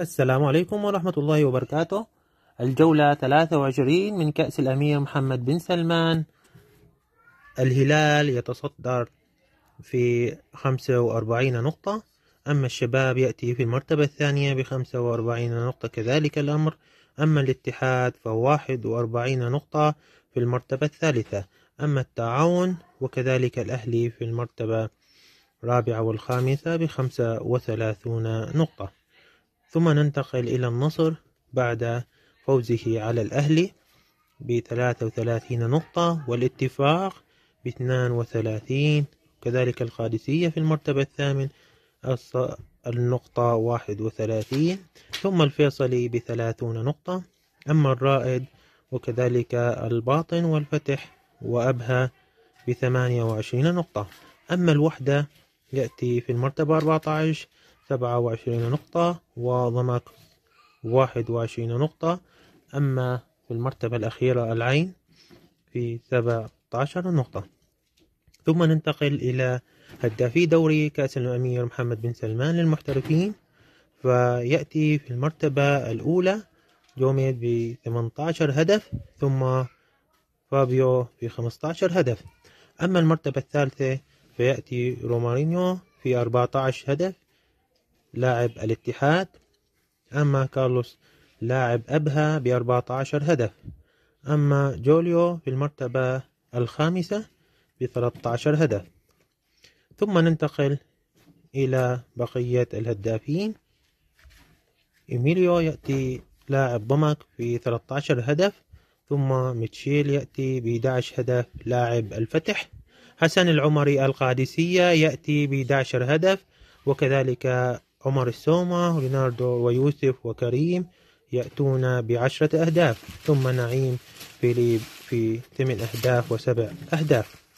السلام عليكم ورحمة الله وبركاته الجولة 23 من كأس الأمير محمد بن سلمان الهلال يتصدر في 45 نقطة أما الشباب يأتي في المرتبة الثانية بخمسة وأربعين نقطة كذلك الأمر أما الاتحاد فواحد وأربعين نقطة في المرتبة الثالثة أما التعاون وكذلك الأهلي في المرتبة الرابعة والخامسة بخمسة وثلاثون نقطة ثم ننتقل إلى النصر بعد فوزه على الأهلي بثلاثة وثلاثين نقطة والاتفاق باثنان وثلاثين كذلك القادسية في المرتبة الثامن النقطة واحد وثلاثين ثم الفيصلي بثلاثون نقطة أما الرائد وكذلك الباطن والفتح وأبها بثمانية وعشرين نقطة أما الوحدة يأتي في المرتبة 14 سبعة وعشرين نقطة وضمك واحد وعشرين نقطة أما في المرتبة الأخيرة العين في سبعة عشر نقطة ثم ننتقل إلى هدافي دوري كأس الأمير محمد بن سلمان للمحترفين فيأتي في المرتبة الأولى جوميد ب 18 هدف ثم فابيو ب 15 هدف أما المرتبة الثالثة فيأتي رومارينيو في 14 هدف لاعب الاتحاد أما كارلوس لاعب أبها ب 14 هدف أما جوليو في المرتبة الخامسة ب 13 هدف ثم ننتقل إلى بقية الهدافين إيميليو يأتي لاعب ضمك في 13 هدف ثم ميتشيل يأتي ب 11 هدف لاعب الفتح حسن العمري القادسية يأتي ب 11 هدف وكذلك عمر السومة وريناردو ويوسف وكريم يأتون بعشرة أهداف ثم نعيم فيليب في ثمان أهداف وسبع أهداف